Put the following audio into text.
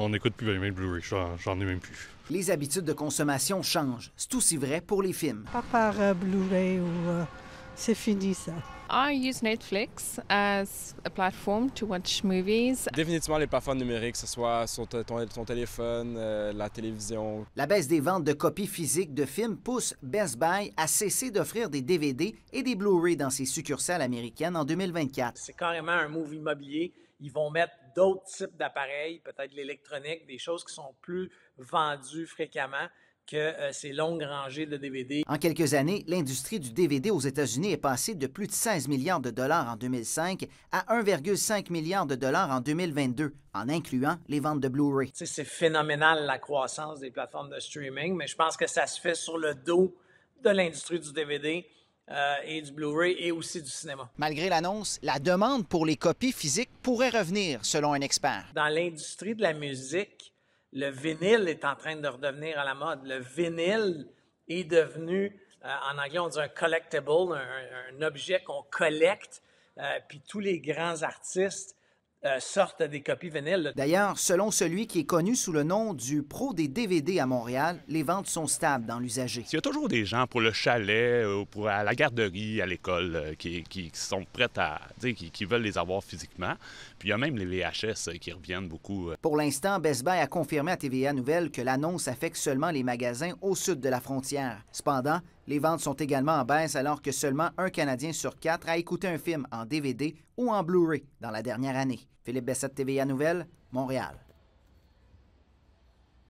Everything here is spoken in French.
On n'écoute plus Blu-ray, j'en ai même plus. Les habitudes de consommation changent. C'est aussi vrai pour les films. Pas par euh, Blu-ray ou. Euh, c'est fini, ça. I use Netflix as a platform to watch movies. Définitivement les plateformes numériques, que ce soit sur ton, téléphone, euh, la télévision. La baisse des ventes de copies physiques de films pousse Best Buy à cesser d'offrir des DVD et des Blu-ray dans ses succursales américaines en 2024. C'est carrément un move immobilier. Ils vont mettre d'autres types d'appareils, peut-être l'électronique, des choses qui sont plus vendues fréquemment que euh, ces longues rangées de DVD. En quelques années, l'industrie du DVD aux États-Unis est passée de plus de 16 milliards de dollars en 2005 à 1,5 milliard de dollars en 2022, en incluant les ventes de Blu-ray. C'est phénoménal la croissance des plateformes de streaming, mais je pense que ça se fait sur le dos de l'industrie du DVD. Euh, et du Blu-ray et aussi du cinéma. Malgré l'annonce, la demande pour les copies physiques pourrait revenir, selon un expert. Dans l'industrie de la musique, le vinyle est en train de redevenir à la mode. Le vinyle est devenu, euh, en anglais, on dit un collectible, un, objet qu'on collecte. Euh, puis tous les grands artistes euh, des copies vinyles. D'ailleurs, selon celui qui est connu sous le nom du pro des DVD à Montréal, les ventes sont stables dans l'usager. Il y a toujours des gens pour le chalet, pour à la garderie, à l'école, euh, qui, sont prêts à, qui, qui veulent les avoir physiquement. Puis il y a même les VHS euh, qui reviennent beaucoup. Pour l'instant, Best Buy a confirmé à TVA Nouvelle que l'annonce affecte seulement les magasins au sud de la frontière. Cependant, les ventes sont également en baisse alors que seulement un Canadien sur quatre a écouté un film en DVD ou en Blu-ray dans la dernière année. Philippe Bessette, TVA Nouvelle, Montréal.